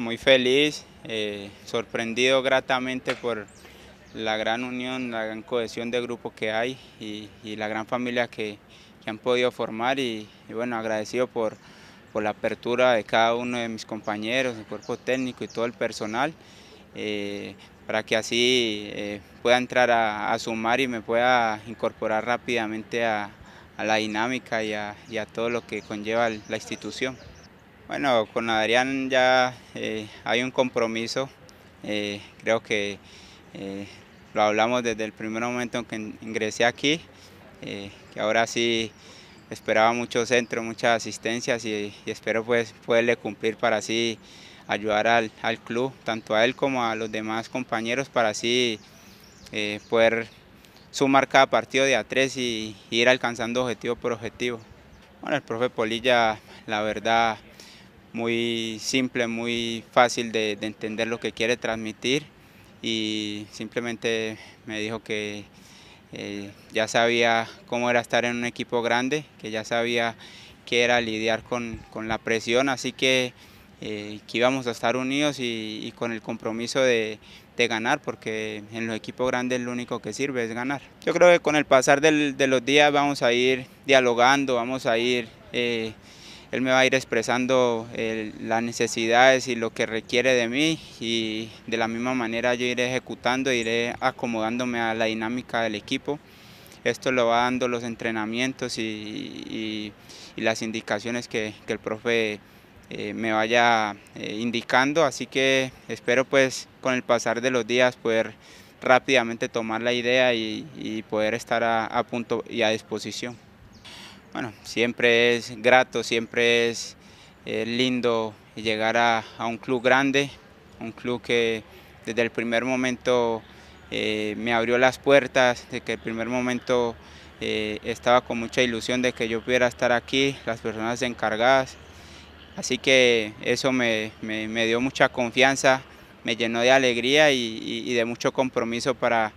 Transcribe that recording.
muy feliz, eh, sorprendido gratamente por la gran unión, la gran cohesión de grupo que hay y, la gran familia que, han podido formar y, bueno, agradecido por, la apertura de cada uno de mis compañeros, el cuerpo técnico y todo el personal, eh, para que así eh, pueda entrar a, sumar y me pueda incorporar rápidamente a, la dinámica y a todo lo que conlleva la institución. Bueno, con Adrián ya eh, hay un compromiso, eh, creo que eh, lo hablamos desde el primer momento en que ingresé aquí, que ahora sí esperaba mucho centro, muchas asistencias y, espero pues poderle cumplir para así ayudar al, club, tanto a él como a los demás compañeros para así poder sumar cada partido de a tres y, ir alcanzando objetivo por objetivo. Bueno, el profe Polilla, la verdad, muy simple, muy fácil de, entender lo que quiere transmitir y simplemente me dijo que eh, ya sabía cómo era estar en un equipo grande, que ya sabía qué era lidiar con, con la presión, así que, eh, que, íbamos a estar unidos y, con el compromiso de, de, ganar, porque en los equipos grandes lo único que sirve es ganar. Yo creo que con el pasar del, de los días vamos a ir dialogando, vamos a ir... Eh, él me va a ir expresando eh, las necesidades y lo que requiere de mí y de la misma manera yo iré ejecutando, iré acomodándome a la dinámica del equipo. Esto lo va dando los entrenamientos y, las indicaciones que, el profe eh, me vaya eh, indicando, así que espero pues con el pasar de los días poder rápidamente tomar la idea y, poder estar a punto y a disposición. Bueno, siempre es grato, siempre es eh, lindo llegar a, un club grande, un club que desde el primer momento eh, me abrió las puertas, desde que el primer momento eh, estaba con mucha ilusión de que yo pudiera estar aquí, las personas encargadas. Así que eso me, dio mucha confianza, me llenó de alegría y de mucho compromiso para